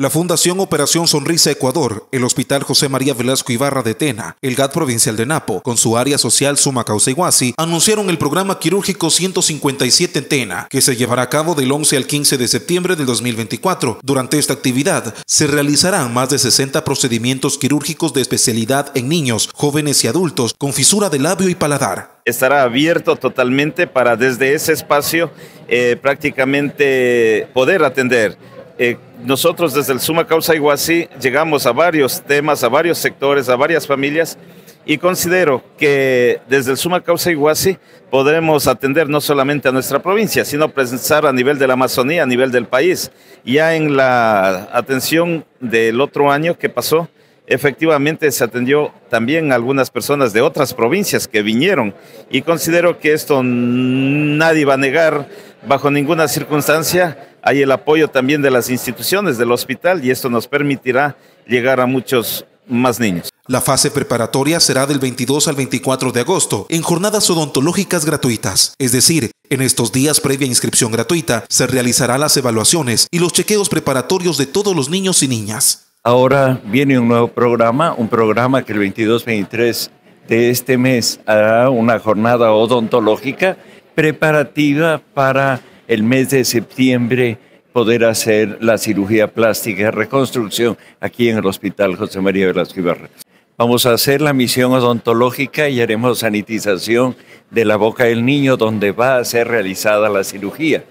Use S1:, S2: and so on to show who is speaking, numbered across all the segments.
S1: La Fundación Operación Sonrisa Ecuador, el Hospital José María Velasco Ibarra de Tena, el GAT Provincial de Napo, con su área social Suma Causa anunciaron el programa quirúrgico 157 en Tena, que se llevará a cabo del 11 al 15 de septiembre del 2024. Durante esta actividad se realizarán más de 60 procedimientos quirúrgicos de especialidad en niños, jóvenes y adultos con fisura de labio y paladar
S2: estará abierto totalmente para desde ese espacio eh, prácticamente poder atender eh, nosotros desde el Suma Causa Iguazí llegamos a varios temas, a varios sectores, a varias familias y considero que desde el Suma Causa Iguazí podremos atender no solamente a nuestra provincia, sino pensar a nivel de la Amazonía, a nivel del país. Ya en la atención del otro año que pasó, efectivamente se atendió también a algunas personas de otras provincias que vinieron y considero que esto nadie va a negar bajo ninguna circunstancia hay el apoyo también de las instituciones del hospital y esto nos permitirá llegar a muchos más niños.
S1: La fase preparatoria será del 22 al 24 de agosto en jornadas odontológicas gratuitas, es decir, en estos días previa inscripción gratuita se realizarán las evaluaciones y los chequeos preparatorios
S3: de todos los niños y niñas. Ahora viene un nuevo programa, un programa que el 22-23 de este mes hará una jornada odontológica preparativa para el mes de septiembre poder hacer la cirugía plástica de reconstrucción aquí en el Hospital José María Velasco Ibarra. Vamos a hacer la misión odontológica y haremos sanitización de la boca del niño donde va a ser realizada la cirugía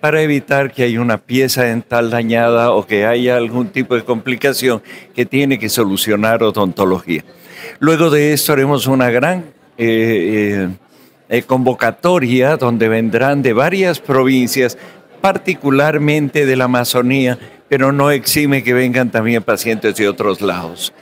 S3: para evitar que haya una pieza dental dañada o que haya algún tipo de complicación que tiene que solucionar odontología. Luego de esto haremos una gran eh, eh, eh, convocatoria donde vendrán de varias provincias, particularmente de la Amazonía, pero no exime que vengan también pacientes de otros lados,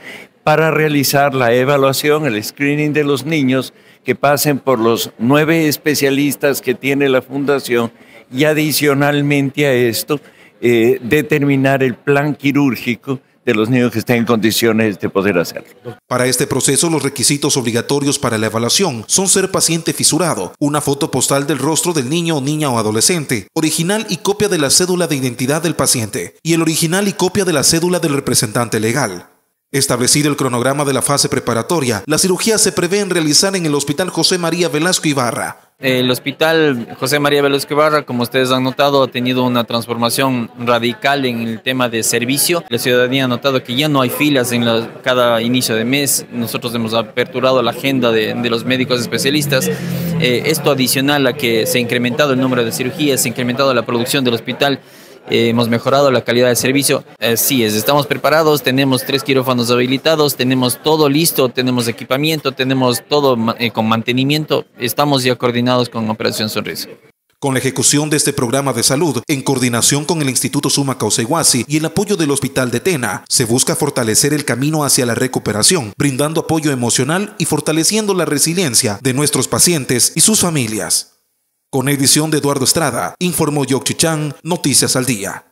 S3: para realizar la evaluación, el screening de los niños que pasen por los nueve especialistas que tiene la Fundación y adicionalmente a esto, eh, determinar el plan quirúrgico de los niños que estén en condiciones de poder hacerlo. Para este proceso, los
S1: requisitos obligatorios para la evaluación son ser paciente fisurado, una foto postal del rostro del niño, o niña o adolescente, original y copia de la cédula de identidad del paciente, y el original y copia de la cédula del representante legal. Establecido el cronograma de la fase preparatoria, la cirugía se prevé en realizar en el Hospital José María Velasco Ibarra,
S4: el hospital José María Velasco Barra, como ustedes han notado, ha tenido una transformación radical en el tema de servicio. La ciudadanía ha notado que ya no hay filas en cada inicio de mes. Nosotros hemos aperturado la agenda de, los médicos especialistas. Eh, esto adicional a que se ha incrementado el número de cirugías, se ha incrementado la producción del hospital eh, hemos mejorado la calidad del servicio. Así es, estamos preparados, tenemos tres quirófanos habilitados, tenemos todo listo, tenemos equipamiento, tenemos todo eh, con mantenimiento, estamos ya coordinados con Operación Sonrisa.
S1: Con la ejecución de este programa de salud, en coordinación con el Instituto Suma Causaiguasi y el apoyo del Hospital de Tena, se busca fortalecer el camino hacia la recuperación, brindando apoyo emocional y fortaleciendo la resiliencia de nuestros pacientes y sus familias. Con edición de Eduardo Estrada, informó Chang. Noticias al Día.